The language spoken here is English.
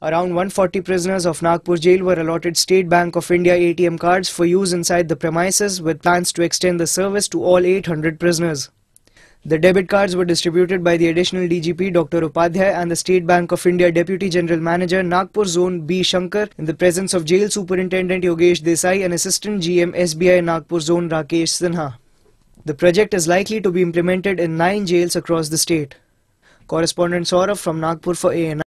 Around 140 prisoners of Nagpur jail were allotted State Bank of India ATM cards for use inside the premises with plans to extend the service to all 800 prisoners. The debit cards were distributed by the additional DGP Dr. Upadhyay and the State Bank of India Deputy General Manager Nagpur Zone B Shankar in the presence of Jail Superintendent Yogesh Desai and Assistant GM SBI Nagpur Zone Rakesh Sinha. The project is likely to be implemented in nine jails across the state. Correspondent Saurav from Nagpur for ANI.